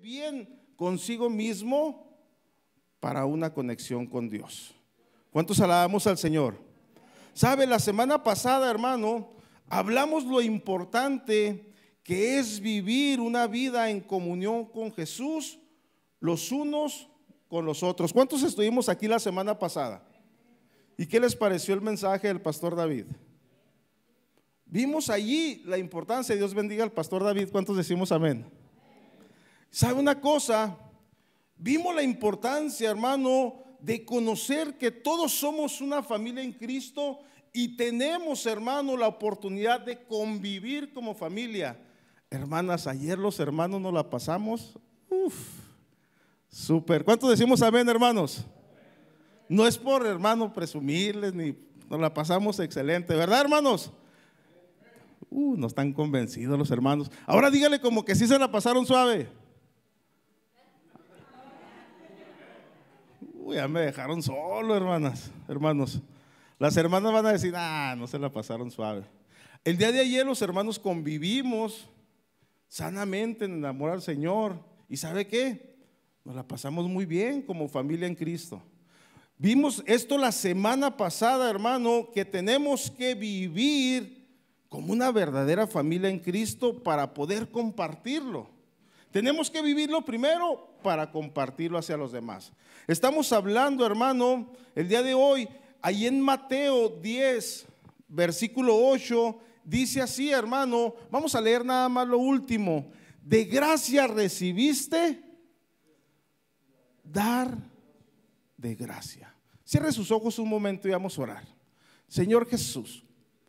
bien consigo mismo para una conexión con Dios. ¿Cuántos alabamos al Señor? Sabe, la semana pasada, hermano, hablamos lo importante que es vivir una vida en comunión con Jesús, los unos con los otros. ¿Cuántos estuvimos aquí la semana pasada? ¿Y qué les pareció el mensaje del pastor David? Vimos allí la importancia, Dios bendiga al pastor David, ¿cuántos decimos amén? ¿Sabe una cosa? Vimos la importancia, hermano, de conocer que todos somos una familia en Cristo y tenemos, hermano, la oportunidad de convivir como familia. Hermanas, ayer los hermanos nos la pasamos. Uf, súper. ¿Cuántos decimos amén, hermanos? No es por, hermano, presumirles, ni nos la pasamos excelente, ¿verdad, hermanos? Uh, no están convencidos los hermanos. Ahora dígale como que sí se la pasaron suave. ya me dejaron solo, hermanas, hermanos. Las hermanas van a decir, ah, no se la pasaron suave. El día de ayer los hermanos convivimos sanamente en el al Señor. ¿Y sabe qué? Nos la pasamos muy bien como familia en Cristo. Vimos esto la semana pasada, hermano, que tenemos que vivir como una verdadera familia en Cristo para poder compartirlo. Tenemos que vivirlo primero para compartirlo hacia los demás. Estamos hablando, hermano, el día de hoy, ahí en Mateo 10, versículo 8, dice así, hermano, vamos a leer nada más lo último. De gracia recibiste, dar de gracia. Cierre sus ojos un momento y vamos a orar. Señor Jesús,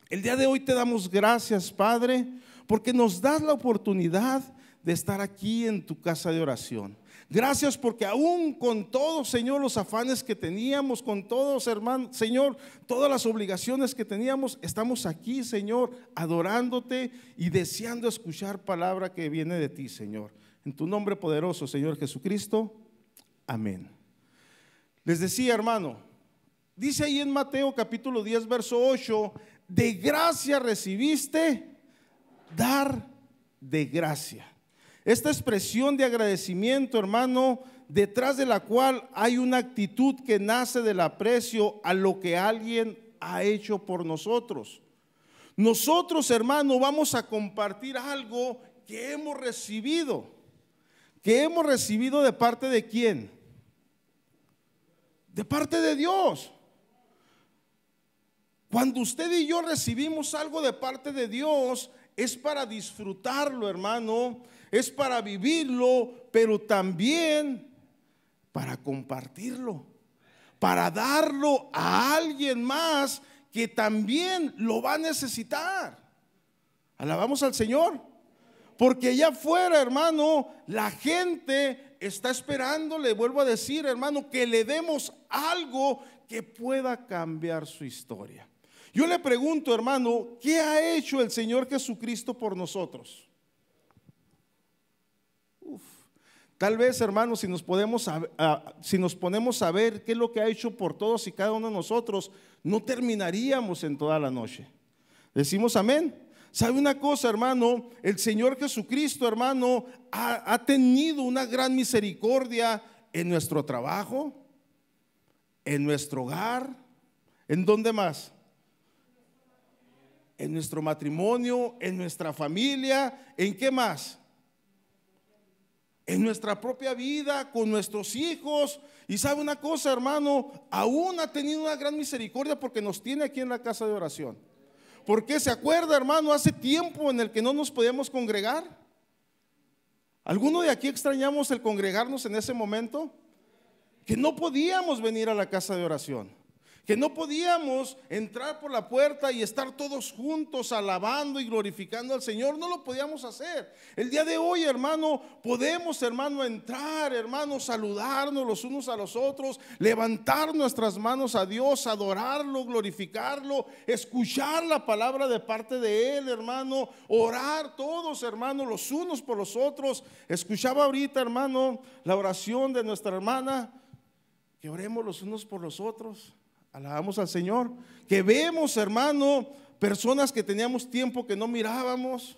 el día de hoy te damos gracias, Padre, porque nos das la oportunidad de estar aquí en tu casa de oración. Gracias porque aún con todos, Señor, los afanes que teníamos, con todos, hermano, Señor, todas las obligaciones que teníamos, estamos aquí, Señor, adorándote y deseando escuchar palabra que viene de ti, Señor. En tu nombre poderoso, Señor Jesucristo. Amén. Les decía, hermano, dice ahí en Mateo capítulo 10, verso 8, de gracia recibiste, dar de gracia. Esta expresión de agradecimiento, hermano, detrás de la cual hay una actitud que nace del aprecio a lo que alguien ha hecho por nosotros. Nosotros, hermano, vamos a compartir algo que hemos recibido. ¿Que hemos recibido de parte de quién? De parte de Dios. Cuando usted y yo recibimos algo de parte de Dios, es para disfrutarlo, hermano, es para vivirlo, pero también para compartirlo, para darlo a alguien más que también lo va a necesitar. Alabamos al Señor. Porque allá afuera, hermano, la gente está esperando, le vuelvo a decir, hermano, que le demos algo que pueda cambiar su historia. Yo le pregunto, hermano, ¿qué ha hecho el Señor Jesucristo por nosotros? Tal vez, hermano si nos, podemos, ah, ponemos a ver qué es lo que ha hecho por todos y cada uno de nosotros, no terminaríamos en toda la noche. Decimos amén. ¿Sabe una cosa, hermano? El Señor Jesucristo, hermano, ha, ha tenido una gran misericordia en nuestro trabajo, en nuestro hogar, ¿en dónde más? En nuestro matrimonio, en nuestra familia, ¿en qué más? en nuestra propia vida, con nuestros hijos. Y sabe una cosa, hermano, aún ha tenido una gran misericordia porque nos tiene aquí en la casa de oración. Porque se acuerda, hermano, hace tiempo en el que no nos podíamos congregar. ¿Alguno de aquí extrañamos el congregarnos en ese momento? Que no podíamos venir a la casa de oración que no podíamos entrar por la puerta y estar todos juntos alabando y glorificando al Señor, no lo podíamos hacer. El día de hoy, hermano, podemos, hermano, entrar, hermano, saludarnos los unos a los otros, levantar nuestras manos a Dios, adorarlo, glorificarlo, escuchar la palabra de parte de Él, hermano, orar todos, hermano, los unos por los otros. Escuchaba ahorita, hermano, la oración de nuestra hermana, que oremos los unos por los otros. Alabamos al Señor. Que vemos, hermano, personas que teníamos tiempo que no mirábamos.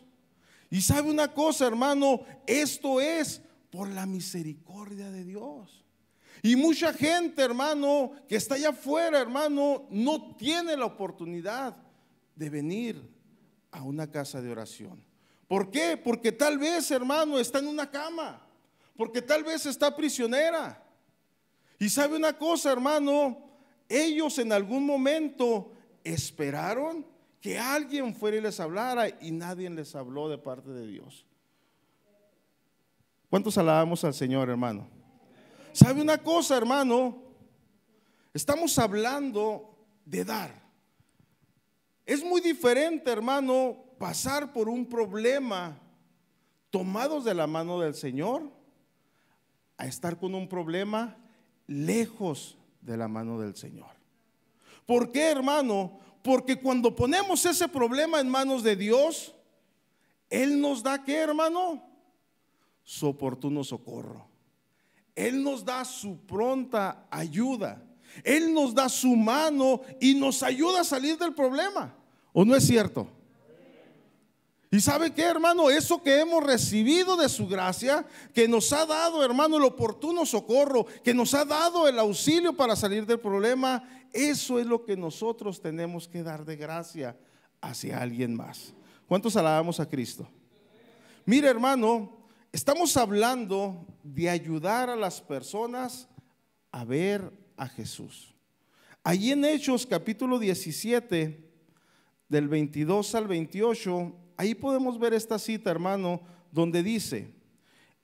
Y sabe una cosa, hermano, esto es por la misericordia de Dios. Y mucha gente, hermano, que está allá afuera, hermano, no tiene la oportunidad de venir a una casa de oración. ¿Por qué? Porque tal vez, hermano, está en una cama. Porque tal vez está prisionera. Y sabe una cosa, hermano, ellos en algún momento esperaron que alguien fuera y les hablara y nadie les habló de parte de Dios. ¿Cuántos alabamos al Señor, hermano? ¿Sabe una cosa, hermano? Estamos hablando de dar. Es muy diferente, hermano, pasar por un problema tomados de la mano del Señor a estar con un problema lejos de la mano del Señor. ¿Por qué, hermano? Porque cuando ponemos ese problema en manos de Dios, Él nos da qué, hermano? Su oportuno socorro. Él nos da su pronta ayuda. Él nos da su mano y nos ayuda a salir del problema. ¿O no es cierto? Y sabe qué, hermano, eso que hemos recibido de su gracia, que nos ha dado, hermano, el oportuno socorro, que nos ha dado el auxilio para salir del problema, eso es lo que nosotros tenemos que dar de gracia hacia alguien más. ¿Cuántos alabamos a Cristo? Mire, hermano, estamos hablando de ayudar a las personas a ver a Jesús. Allí en Hechos capítulo 17, del 22 al 28, ahí podemos ver esta cita, hermano, donde dice,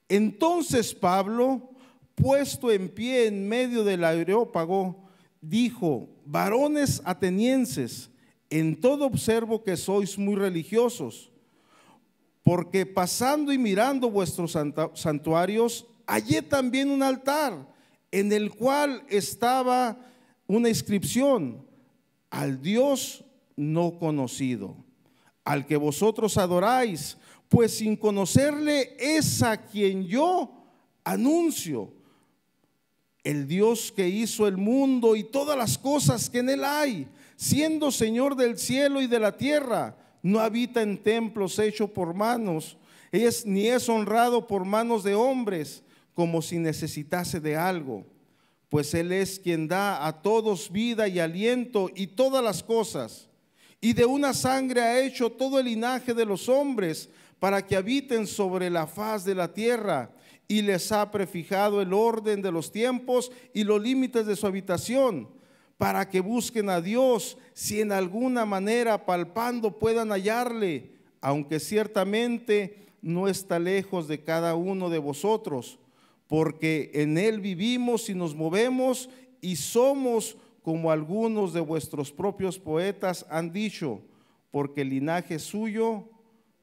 entonces Pablo, puesto en pie en medio del areópago, dijo, varones atenienses, en todo observo que sois muy religiosos, porque pasando y mirando vuestros santuarios, hallé también un altar en el cual estaba una inscripción al Dios no conocido al que vosotros adoráis, pues sin conocerle es a quien yo anuncio, el Dios que hizo el mundo y todas las cosas que en él hay, siendo Señor del cielo y de la tierra, no habita en templos hechos por manos, ni es honrado por manos de hombres, como si necesitase de algo, pues Él es quien da a todos vida y aliento y todas las cosas y de una sangre ha hecho todo el linaje de los hombres para que habiten sobre la faz de la tierra y les ha prefijado el orden de los tiempos y los límites de su habitación para que busquen a Dios si en alguna manera palpando puedan hallarle, aunque ciertamente no está lejos de cada uno de vosotros, porque en Él vivimos y nos movemos y somos como algunos de vuestros propios poetas han dicho, porque el linaje suyo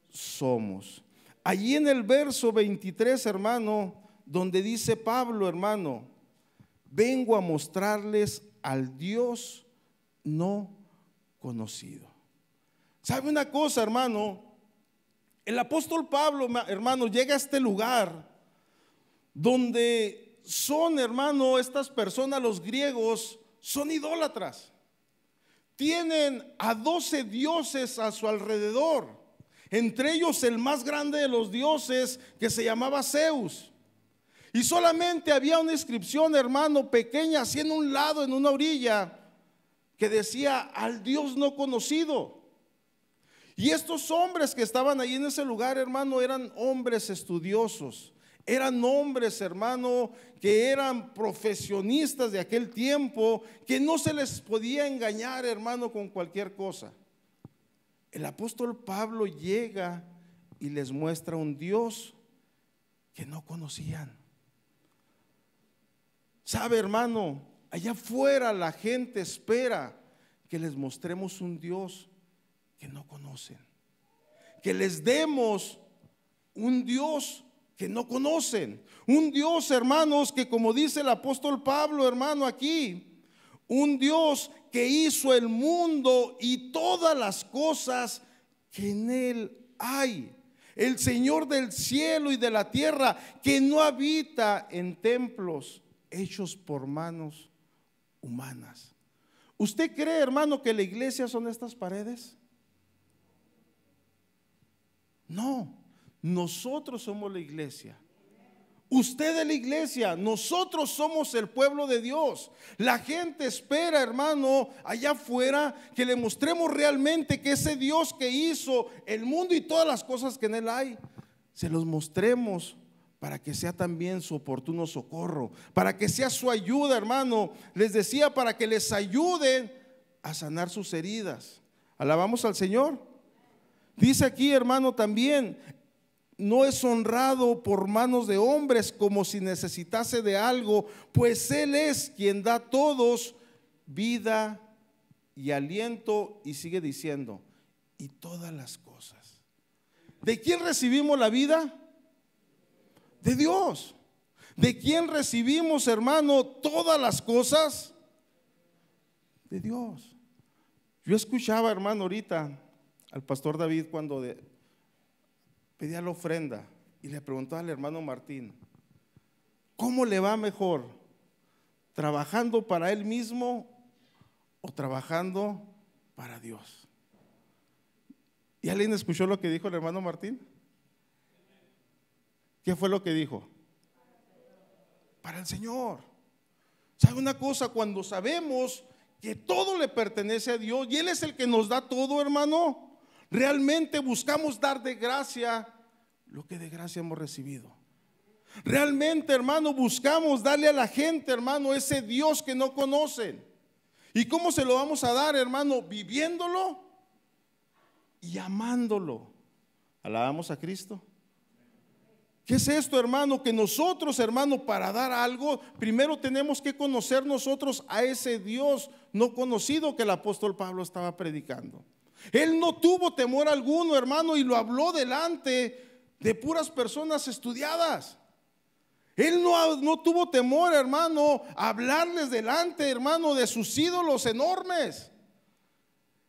somos. Allí en el verso 23, hermano, donde dice Pablo, hermano, vengo a mostrarles al Dios no conocido. ¿Sabe una cosa, hermano? El apóstol Pablo, hermano, llega a este lugar donde son, hermano, estas personas, los griegos, son idólatras. Tienen a doce dioses a su alrededor, entre ellos el más grande de los dioses que se llamaba Zeus. Y solamente había una inscripción, hermano, pequeña, así en un lado, en una orilla, que decía al Dios no conocido. Y estos hombres que estaban ahí en ese lugar, hermano, eran hombres estudiosos, eran hombres, hermano, que eran profesionistas de aquel tiempo, que no se les podía engañar, hermano, con cualquier cosa. El apóstol Pablo llega y les muestra un Dios que no conocían. Sabe, hermano, allá afuera la gente espera que les mostremos un Dios que no conocen. Que les demos un Dios que no conocen. Un Dios, hermanos, que como dice el apóstol Pablo, hermano, aquí, un Dios que hizo el mundo y todas las cosas que en él hay. El Señor del cielo y de la tierra, que no habita en templos hechos por manos humanas. ¿Usted cree, hermano, que la iglesia son estas paredes? No. Nosotros somos la iglesia. Usted es la iglesia, nosotros somos el pueblo de Dios. La gente espera, hermano, allá afuera que le mostremos realmente que ese Dios que hizo el mundo y todas las cosas que en él hay, se los mostremos para que sea también su oportuno socorro, para que sea su ayuda, hermano. Les decía, para que les ayuden a sanar sus heridas. Alabamos al Señor. Dice aquí, hermano, también, no es honrado por manos de hombres como si necesitase de algo, pues Él es quien da a todos vida y aliento y sigue diciendo, y todas las cosas. ¿De quién recibimos la vida? De Dios. ¿De quién recibimos, hermano, todas las cosas? De Dios. Yo escuchaba, hermano, ahorita al pastor David cuando pedía la ofrenda y le preguntó al hermano Martín, ¿cómo le va mejor? ¿Trabajando para él mismo o trabajando para Dios? ¿Y alguien escuchó lo que dijo el hermano Martín? ¿Qué fue lo que dijo? Para el Señor. ¿Sabe una cosa? Cuando sabemos que todo le pertenece a Dios y Él es el que nos da todo, hermano, Realmente buscamos dar de gracia lo que de gracia hemos recibido. Realmente, hermano, buscamos darle a la gente, hermano, ese Dios que no conocen. ¿Y cómo se lo vamos a dar, hermano? Viviéndolo y amándolo. Alabamos a Cristo. ¿Qué es esto, hermano? Que nosotros, hermano, para dar algo, primero tenemos que conocer nosotros a ese Dios no conocido que el apóstol Pablo estaba predicando. Él no tuvo temor alguno, hermano, y lo habló delante de puras personas estudiadas. Él no, tuvo temor, hermano, hablarles delante, hermano, de sus ídolos enormes.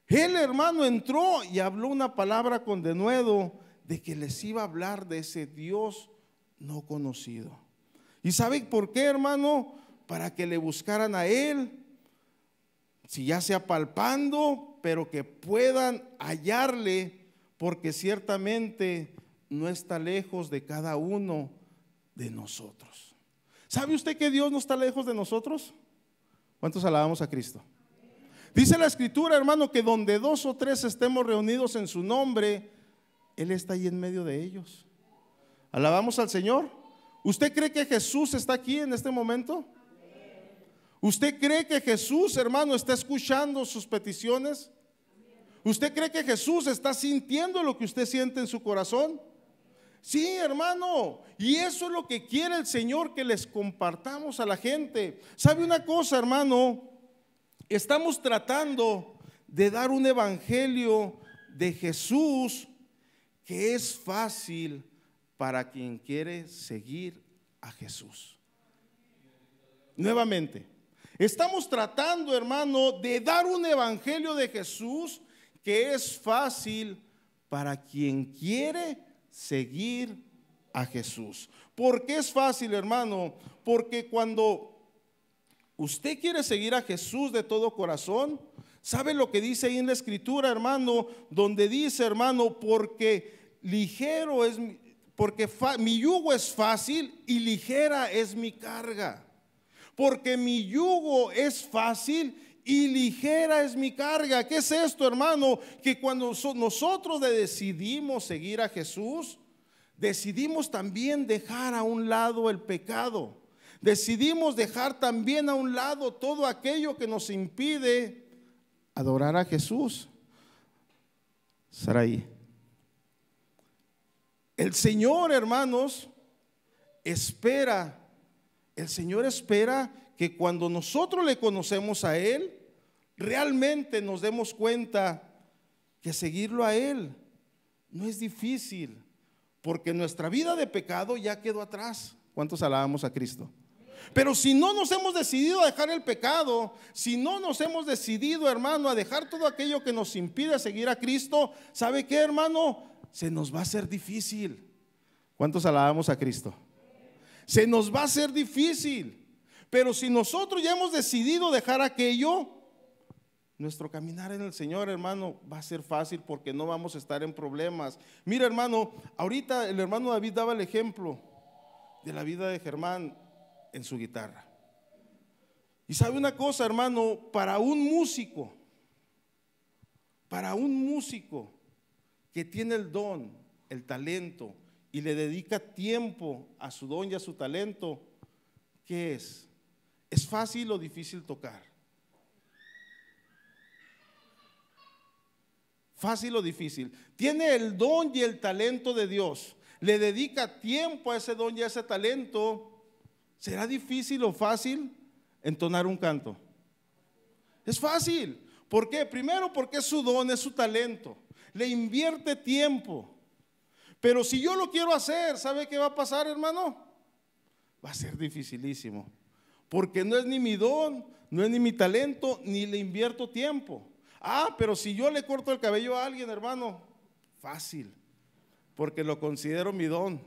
Él, hermano, entró y habló una palabra con denuedo de que les iba a hablar de ese Dios no conocido. ¿Y sabe por qué, hermano? Para que le buscaran a Él, si ya sea palpando, pero que puedan hallarle, porque ciertamente no está lejos de cada uno de nosotros. ¿Sabe usted que Dios no está lejos de nosotros? ¿Cuántos alabamos a Cristo? Dice la escritura, hermano, que donde dos o tres estemos reunidos en su nombre, Él está ahí en medio de ellos. ¿Alabamos al Señor? ¿Usted cree que Jesús está aquí en este momento? ¿Usted cree que Jesús, hermano, está escuchando sus peticiones? ¿Usted cree que Jesús está sintiendo lo que usted siente en su corazón? Sí, hermano. Y eso es lo que quiere el Señor que les compartamos a la gente. ¿Sabe una cosa, hermano? Estamos tratando de dar un evangelio de Jesús que es fácil para quien quiere seguir a Jesús. Nuevamente, estamos tratando, hermano, de dar un evangelio de Jesús que es fácil para quien quiere seguir a Jesús. Porque es fácil, hermano? Porque cuando usted quiere seguir a Jesús de todo corazón, ¿sabe lo que dice ahí en la escritura, hermano? Donde dice, hermano, porque ligero es, porque mi yugo es fácil y ligera es mi carga. Porque mi yugo es fácil y ligera es mi carga. ¿Qué es esto, hermano? Que cuando nosotros decidimos seguir a Jesús, decidimos también dejar a un lado el pecado. Decidimos dejar también a un lado todo aquello que nos impide adorar a Jesús. Sarai. El Señor, hermanos, espera, el Señor espera que cuando nosotros le conocemos a Él, realmente nos demos cuenta que seguirlo a Él no es difícil, porque nuestra vida de pecado ya quedó atrás. ¿Cuántos alabamos a Cristo? Pero si no nos hemos decidido a dejar el pecado, si no nos hemos decidido, hermano, a dejar todo aquello que nos impide seguir a Cristo, ¿sabe qué, hermano? Se nos va a ser difícil. ¿Cuántos alabamos a Cristo? Se nos va a ser difícil. Pero si nosotros ya hemos decidido dejar aquello, nuestro caminar en el Señor, hermano, va a ser fácil porque no vamos a estar en problemas. Mira, hermano, ahorita el hermano David daba el ejemplo de la vida de Germán en su guitarra. Y sabe una cosa, hermano, para un músico, para un músico que tiene el don, el talento y le dedica tiempo a su don y a su talento, ¿qué es? ¿Es fácil o difícil tocar? fácil o difícil, tiene el don y el talento de Dios, le dedica tiempo a ese don y a ese talento, ¿será difícil o fácil entonar un canto? Es fácil. ¿Por qué? Primero porque es su don, es su talento. Le invierte tiempo. Pero si yo lo quiero hacer, ¿sabe qué va a pasar, hermano? Va a ser dificilísimo. Porque no es ni mi don, no es ni mi talento, ni le invierto tiempo. Ah, pero si yo le corto el cabello a alguien, hermano, fácil, porque lo considero mi don,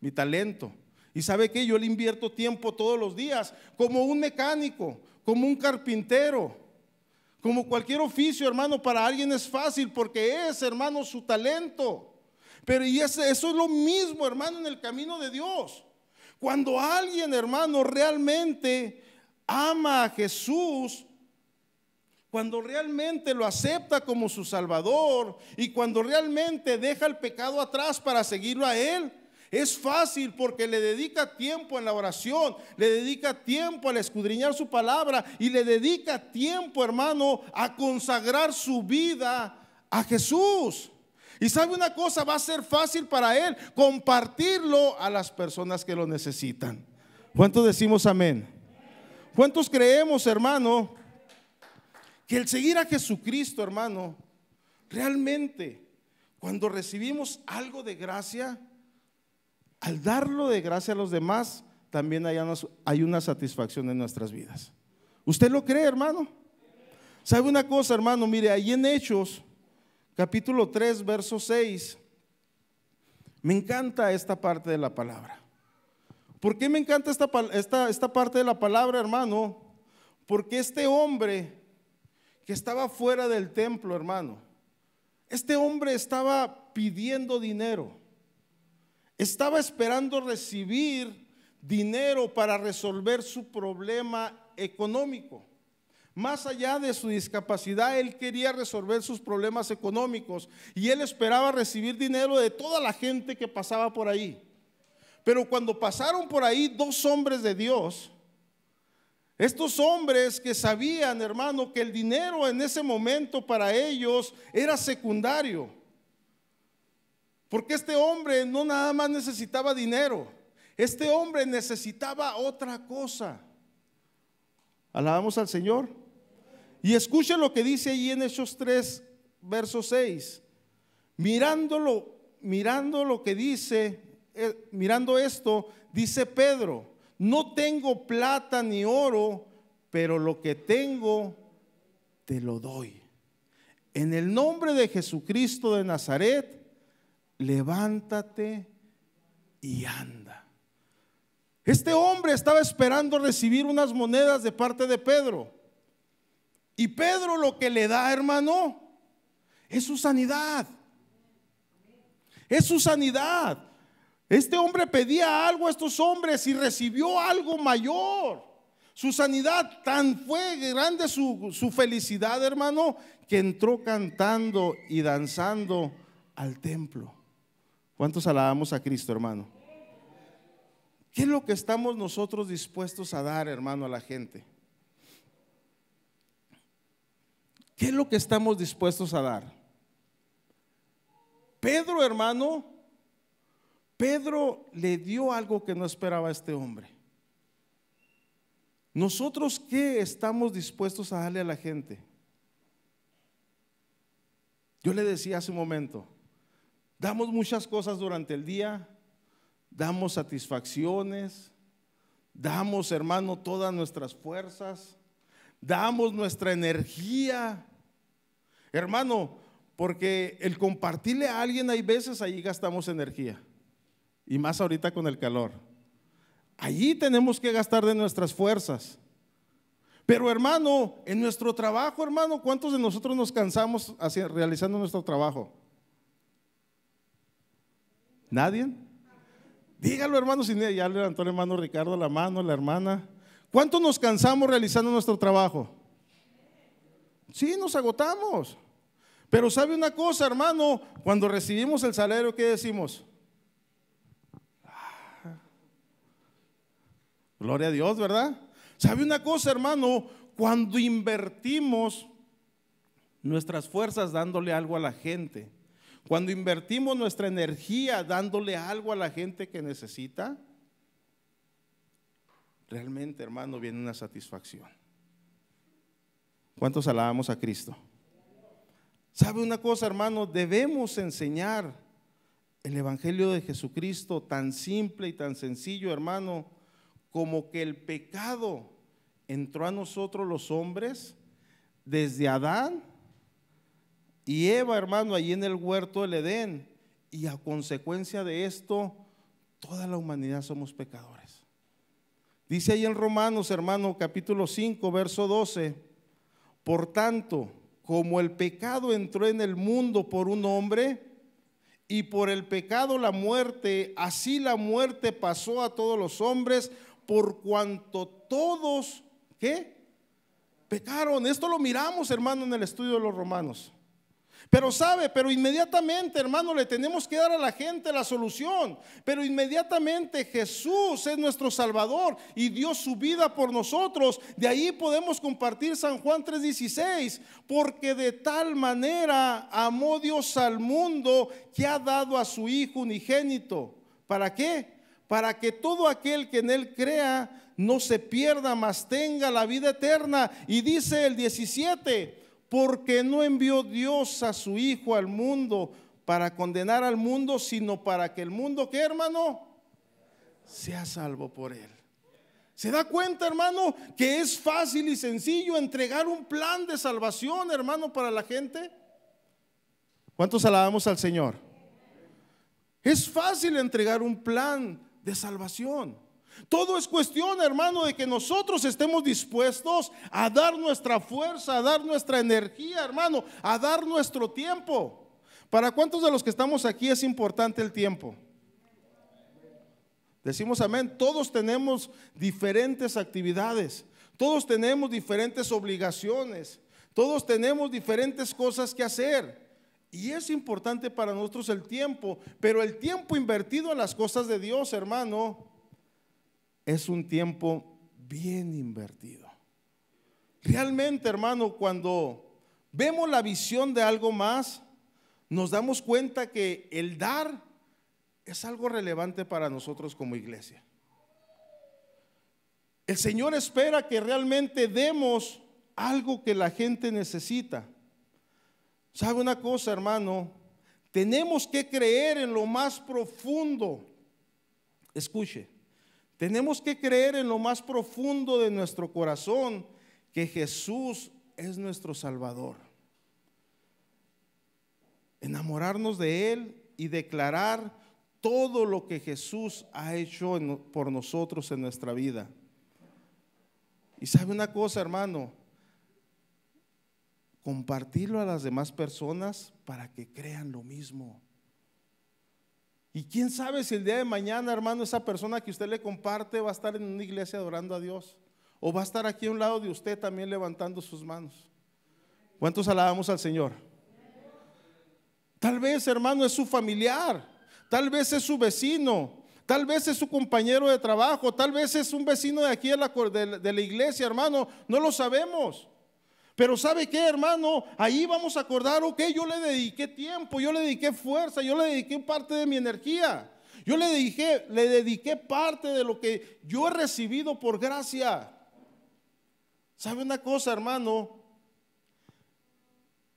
mi talento. Y sabe que yo le invierto tiempo todos los días, como un mecánico, como un carpintero, como cualquier oficio, hermano, para alguien es fácil porque es, hermano, su talento. Pero y eso es lo mismo, hermano, en el camino de Dios. Cuando alguien, hermano, realmente ama a Jesús, cuando realmente lo acepta como su Salvador y cuando realmente deja el pecado atrás para seguirlo a Él. Es fácil porque le dedica tiempo en la oración, le dedica tiempo al escudriñar su palabra y le dedica tiempo, hermano, a consagrar su vida a Jesús. Y sabe una cosa, va a ser fácil para él compartirlo a las personas que lo necesitan. ¿Cuántos decimos amén? ¿Cuántos creemos, hermano? Que el seguir a Jesucristo, hermano, realmente, cuando recibimos algo de gracia, al darlo de gracia a los demás, también hay una, satisfacción en nuestras vidas. ¿Usted lo cree, hermano? ¿Sabe una cosa, hermano? Mire, ahí en Hechos, capítulo 3, verso 6, me encanta esta parte de la palabra. ¿Por qué me encanta esta, esta parte de la palabra, hermano? Porque este hombre que estaba fuera del templo, hermano. Este hombre estaba pidiendo dinero. Estaba esperando recibir dinero para resolver su problema económico. Más allá de su discapacidad, él quería resolver sus problemas económicos y él esperaba recibir dinero de toda la gente que pasaba por ahí. Pero cuando pasaron por ahí dos hombres de Dios, estos hombres que sabían, hermano, que el dinero en ese momento para ellos era secundario. Porque este hombre no nada más necesitaba dinero, este hombre necesitaba otra cosa. Alabamos al Señor. Y escuchen lo que dice allí en esos 3, verso 6. Mirándolo, mirando lo que dice, eh, mirando esto, dice Pedro no tengo plata ni oro, pero lo que tengo te lo doy. En el nombre de Jesucristo de Nazaret, levántate y anda. Este hombre estaba esperando recibir unas monedas de parte de Pedro. Y Pedro lo que le da, hermano, es su sanidad. Es su sanidad. Este hombre pedía algo a estos hombres y recibió algo mayor. Su sanidad tan fue grande su, su felicidad, hermano, que entró cantando y danzando al templo. ¿Cuántos alabamos a Cristo, hermano? ¿Qué es lo que estamos nosotros dispuestos a dar, hermano, a la gente? ¿Qué es lo que estamos dispuestos a dar? Pedro, hermano, Pedro le dio algo que no esperaba este hombre. ¿Nosotros qué estamos dispuestos a darle a la gente? Yo le decía hace un momento, damos muchas cosas durante el día, damos satisfacciones, damos, hermano, todas nuestras fuerzas, damos nuestra energía. Hermano, porque el compartirle a alguien hay veces ahí gastamos energía y más ahorita con el calor. Allí tenemos que gastar de nuestras fuerzas. Pero hermano, en nuestro trabajo, hermano, ¿cuántos de nosotros nos cansamos hacia, realizando nuestro trabajo? ¿Nadie? Dígalo, hermano, si ya levantó el hermano Ricardo la mano, la hermana. ¿Cuántos nos cansamos realizando nuestro trabajo? Sí, nos agotamos. Pero sabe una cosa, hermano, cuando recibimos el salario, ¿qué decimos? Gloria a Dios, ¿verdad? ¿Sabe una cosa, hermano? Cuando invertimos nuestras fuerzas dándole algo a la gente, cuando invertimos nuestra energía dándole algo a la gente que necesita, realmente, hermano, viene una satisfacción. ¿Cuántos alabamos a Cristo? ¿Sabe una cosa, hermano? Debemos enseñar el Evangelio de Jesucristo tan simple y tan sencillo, hermano, como que el pecado entró a nosotros los hombres desde Adán y Eva, hermano, allí en el huerto del Edén. Y a consecuencia de esto, toda la humanidad somos pecadores. Dice ahí en Romanos, hermano, capítulo 5, verso 12, por tanto, como el pecado entró en el mundo por un hombre, y por el pecado la muerte, así la muerte pasó a todos los hombres, por cuanto todos, ¿qué? Pecaron. Esto lo miramos, hermano, en el estudio de los romanos. Pero sabe, pero inmediatamente, hermano, le tenemos que dar a la gente la solución. Pero inmediatamente Jesús es nuestro Salvador y dio su vida por nosotros. De ahí podemos compartir San Juan 3:16, porque de tal manera amó Dios al mundo que ha dado a su Hijo unigénito. ¿Para qué? para que todo aquel que en él crea no se pierda, mas tenga la vida eterna. Y dice el 17, porque no envió Dios a su Hijo al mundo para condenar al mundo, sino para que el mundo, que hermano? Sea salvo por él. ¿Se da cuenta, hermano, que es fácil y sencillo entregar un plan de salvación, hermano, para la gente? ¿Cuántos alabamos al Señor? Es fácil entregar un plan de salvación. Todo es cuestión, hermano, de que nosotros estemos dispuestos a dar nuestra fuerza, a dar nuestra energía, hermano, a dar nuestro tiempo. ¿Para cuántos de los que estamos aquí es importante el tiempo? Decimos amén, todos tenemos diferentes actividades, todos tenemos diferentes obligaciones, todos tenemos diferentes cosas que hacer. Y es importante para nosotros el tiempo, pero el tiempo invertido en las cosas de Dios, hermano, es un tiempo bien invertido. Realmente, hermano, cuando vemos la visión de algo más, nos damos cuenta que el dar es algo relevante para nosotros como iglesia. El Señor espera que realmente demos algo que la gente necesita. ¿Sabe una cosa, hermano? Tenemos que creer en lo más profundo. Escuche, tenemos que creer en lo más profundo de nuestro corazón que Jesús es nuestro Salvador. Enamorarnos de Él y declarar todo lo que Jesús ha hecho por nosotros en nuestra vida. Y sabe una cosa, hermano, compartirlo a las demás personas para que crean lo mismo. Y quién sabe si el día de mañana, hermano, esa persona que usted le comparte va a estar en una iglesia adorando a Dios. O va a estar aquí a un lado de usted también levantando sus manos. ¿Cuántos alabamos al Señor? Tal vez, hermano, es su familiar. Tal vez es su vecino. Tal vez es su compañero de trabajo. Tal vez es un vecino de aquí de la, de la iglesia, hermano. No lo sabemos. Pero ¿sabe qué, hermano? Ahí vamos a acordar, ok, yo le dediqué tiempo, yo le dediqué fuerza, yo le dediqué parte de mi energía. Yo le dediqué, le dediqué parte de lo que yo he recibido por gracia. ¿Sabe una cosa, hermano?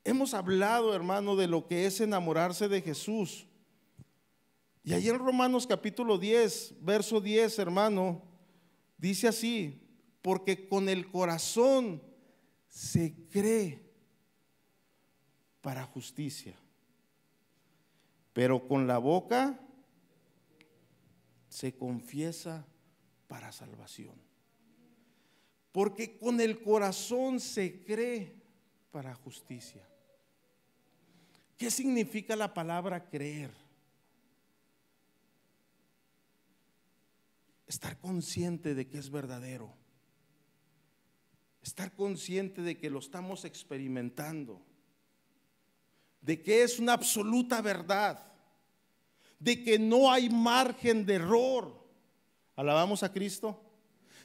Hemos hablado, hermano, de lo que es enamorarse de Jesús. Y ahí en Romanos capítulo 10, verso 10, hermano, dice así, porque con el corazón se cree para justicia, pero con la boca se confiesa para salvación. Porque con el corazón se cree para justicia. ¿Qué significa la palabra creer? Estar consciente de que es verdadero Estar consciente de que lo estamos experimentando, de que es una absoluta verdad, de que no hay margen de error. Alabamos a Cristo.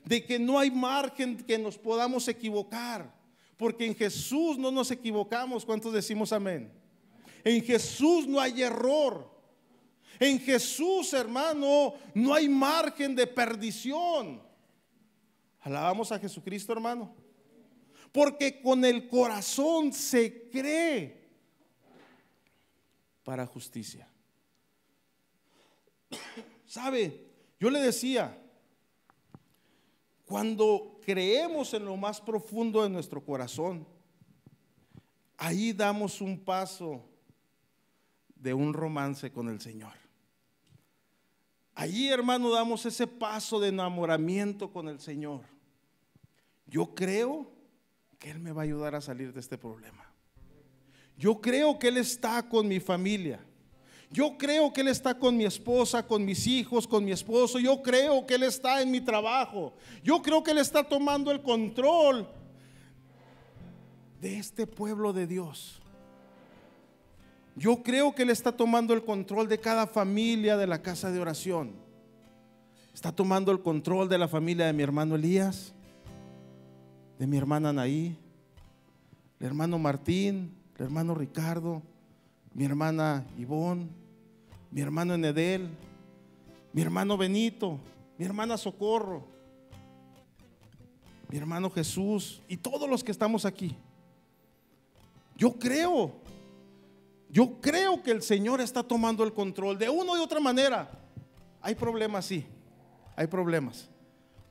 De que no hay margen que nos podamos equivocar, porque en Jesús no nos equivocamos. ¿Cuántos decimos amén? En Jesús no hay error. En Jesús, hermano, no hay margen de perdición. Alabamos a Jesucristo, hermano. Porque con el corazón se cree para justicia. ¿Sabe? Yo le decía, cuando creemos en lo más profundo de nuestro corazón, ahí damos un paso de un romance con el Señor. Allí, hermano, damos ese paso de enamoramiento con el Señor. Yo creo que Él me va a ayudar a salir de este problema. Yo creo que Él está con mi familia. Yo creo que Él está con mi esposa, con mis hijos, con mi esposo. Yo creo que Él está en mi trabajo. Yo creo que Él está tomando el control de este pueblo de Dios. Yo creo que Él está tomando el control de cada familia de la casa de oración. Está tomando el control de la familia de mi hermano Elías mi hermana Anaí, el hermano Martín, el hermano Ricardo, mi hermana Ivón, mi hermano Enedel, mi hermano Benito, mi hermana Socorro, mi hermano Jesús y todos los que estamos aquí. Yo creo, yo creo que el Señor está tomando el control de una y otra manera. Hay problemas, sí, hay problemas,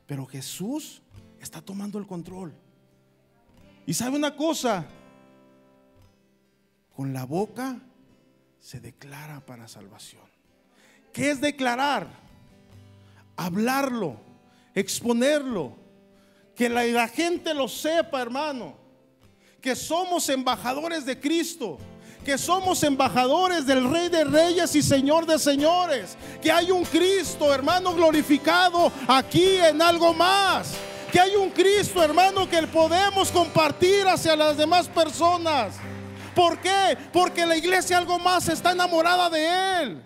pero Jesús está tomando el control. Y sabe una cosa, con la boca se declara para salvación. ¿Qué es declarar? Hablarlo, exponerlo, que la, la gente lo sepa, hermano, que somos embajadores de Cristo que somos embajadores del Rey de Reyes y Señor de Señores, que hay un Cristo, hermano, glorificado aquí en algo más. Que hay un Cristo, hermano, que podemos compartir hacia las demás personas. ¿Por qué? Porque la iglesia algo más está enamorada de Él.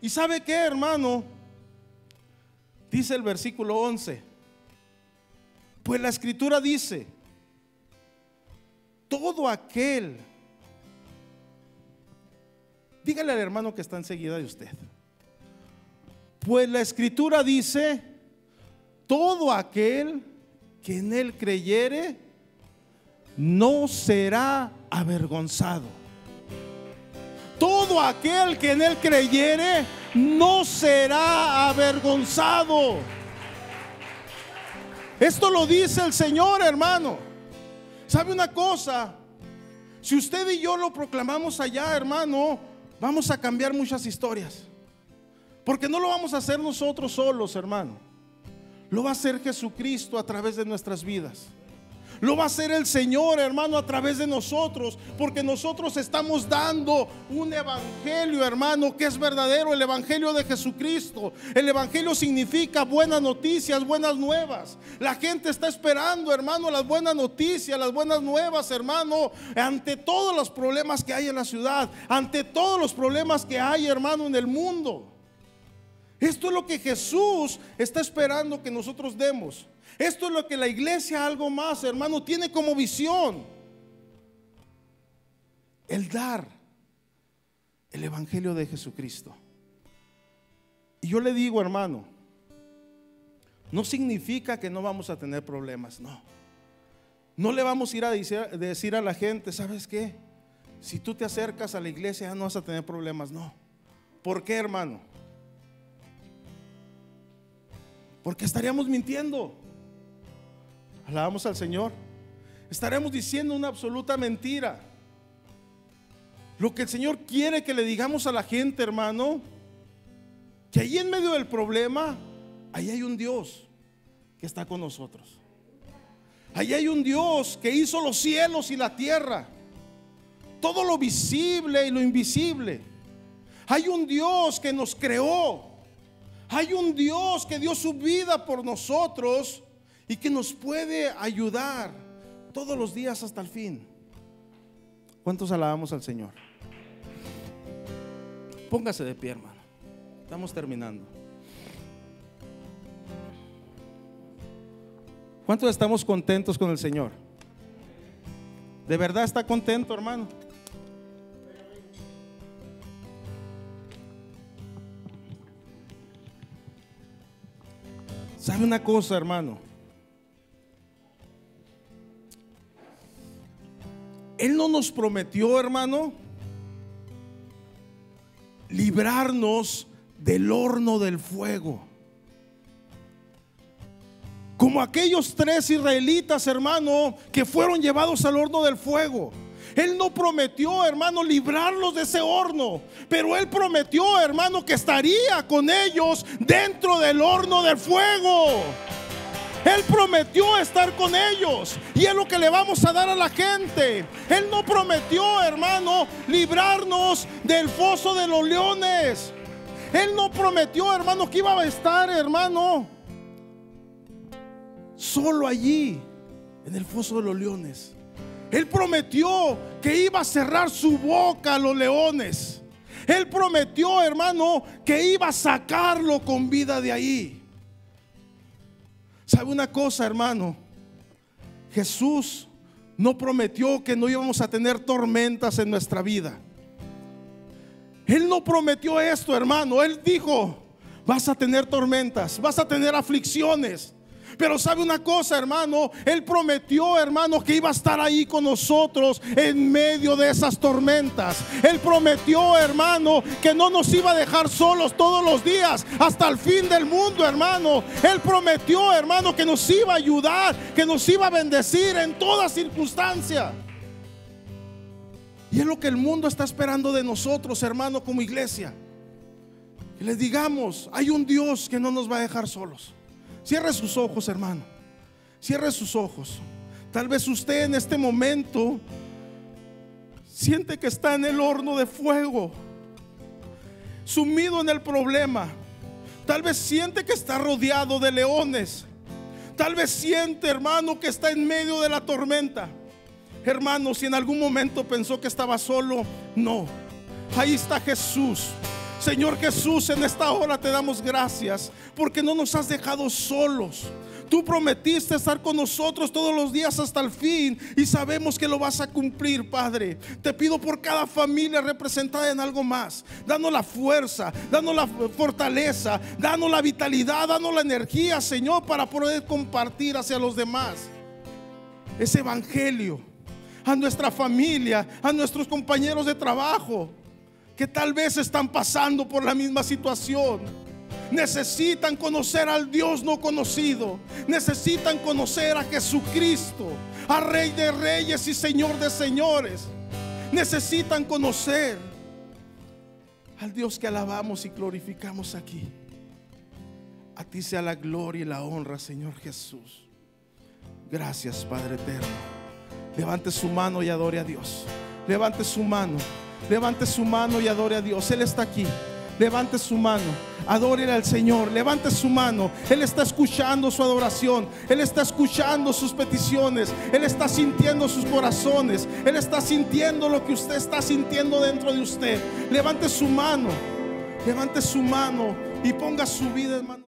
¿Y sabe qué, hermano? Dice el versículo 11. Pues la escritura dice, todo aquel, dígale al hermano que está enseguida de usted, pues la escritura dice, todo aquel que en él creyere no será avergonzado. Todo aquel que en él creyere no será avergonzado. Esto lo dice el Señor, hermano. ¿Sabe una cosa? Si usted y yo lo proclamamos allá, hermano, vamos a cambiar muchas historias. Porque no lo vamos a hacer nosotros solos, hermano. Lo va a hacer Jesucristo a través de nuestras vidas. Lo va a hacer el Señor, hermano, a través de nosotros, porque nosotros estamos dando un evangelio, hermano, que es verdadero, el evangelio de Jesucristo. El evangelio significa buenas noticias, buenas nuevas. La gente está esperando, hermano, las buenas noticias, las buenas nuevas, hermano, ante todos los problemas que hay en la ciudad, ante todos los problemas que hay, hermano, en el mundo. Esto es lo que Jesús está esperando que nosotros demos. Esto es lo que la iglesia, algo más, hermano, tiene como visión. El dar el Evangelio de Jesucristo. Y yo le digo, hermano, no significa que no vamos a tener problemas, no. No le vamos a ir a decir, a la gente, ¿sabes qué? Si tú te acercas a la iglesia ya no vas a tener problemas, no. ¿Por qué, hermano? Porque estaríamos mintiendo. Alabamos al Señor. Estaremos diciendo una absoluta mentira. Lo que el Señor quiere que le digamos a la gente, hermano, que ahí en medio del problema, ahí hay un Dios que está con nosotros. Ahí hay un Dios que hizo los cielos y la tierra, todo lo visible y lo invisible. Hay un Dios que nos creó, hay un Dios que dio su vida por nosotros y que nos puede ayudar todos los días hasta el fin. ¿Cuántos alabamos al Señor? Póngase de pie, hermano. Estamos terminando. ¿Cuántos estamos contentos con el Señor? ¿De verdad está contento, hermano? ¿Sabe una cosa, hermano? Él no nos prometió, hermano, librarnos del horno del fuego. Como aquellos tres israelitas, hermano, que fueron llevados al horno del fuego. Él no prometió, hermano, librarlos de ese horno, pero Él prometió, hermano, que estaría con ellos dentro del horno del fuego. Él prometió estar con ellos y es lo que le vamos a dar a la gente. Él no prometió, hermano, librarnos del foso de los leones. Él no prometió, hermano, que iba a estar, hermano, solo allí, en el foso de los leones. Él prometió que iba a cerrar su boca a los leones. Él prometió, hermano, que iba a sacarlo con vida de ahí. ¿Sabe una cosa, hermano? Jesús no prometió que no íbamos a tener tormentas en nuestra vida. Él no prometió esto, hermano. Él dijo, vas a tener tormentas, vas a tener aflicciones, pero sabe una cosa, hermano, Él prometió, hermano, que iba a estar ahí con nosotros en medio de esas tormentas. Él prometió, hermano, que no nos iba a dejar solos todos los días hasta el fin del mundo, hermano. Él prometió, hermano, que nos iba a ayudar, que nos iba a bendecir en toda circunstancia. Y es lo que el mundo está esperando de nosotros, hermano, como iglesia. Que les digamos, hay un Dios que no nos va a dejar solos. Cierre sus ojos, hermano. Cierre sus ojos. Tal vez usted en este momento siente que está en el horno de fuego, sumido en el problema. Tal vez siente que está rodeado de leones. Tal vez siente, hermano, que está en medio de la tormenta. Hermano, si en algún momento pensó que estaba solo, no. Ahí está Jesús. Señor Jesús, en esta hora te damos gracias porque no nos has dejado solos. Tú prometiste estar con nosotros todos los días hasta el fin y sabemos que lo vas a cumplir, Padre. Te pido por cada familia representada en algo más. Danos la fuerza, danos la fortaleza, danos la vitalidad, danos la energía, Señor, para poder compartir hacia los demás ese evangelio a nuestra familia, a nuestros compañeros de trabajo, que tal vez están pasando por la misma situación. Necesitan conocer al Dios no conocido. Necesitan conocer a Jesucristo, a Rey de Reyes y Señor de Señores. Necesitan conocer al Dios que alabamos y glorificamos aquí. A ti sea la gloria y la honra, Señor Jesús. Gracias, Padre eterno. Levante su mano y adore a Dios. Levante su mano. Levante su mano y adore a Dios. Él está aquí. Levante su mano. Adore al Señor. Levante su mano. Él está escuchando su adoración. Él está escuchando sus peticiones. Él está sintiendo sus corazones. Él está sintiendo lo que usted está sintiendo dentro de usted. Levante su mano. Levante su mano y ponga su vida en